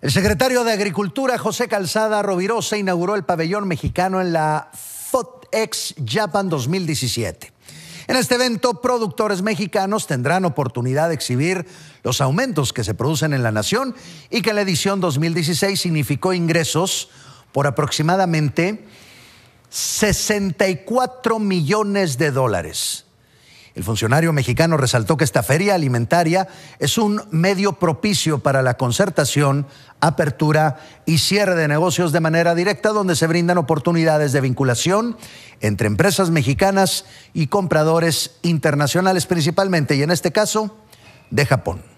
El secretario de Agricultura, José Calzada Rovirosa, inauguró el pabellón mexicano en la FOTEX Japan 2017. En este evento, productores mexicanos tendrán oportunidad de exhibir los aumentos que se producen en la nación y que la edición 2016 significó ingresos por aproximadamente 64 millones de dólares. El funcionario mexicano resaltó que esta feria alimentaria es un medio propicio para la concertación, apertura y cierre de negocios de manera directa donde se brindan oportunidades de vinculación entre empresas mexicanas y compradores internacionales principalmente, y en este caso de Japón.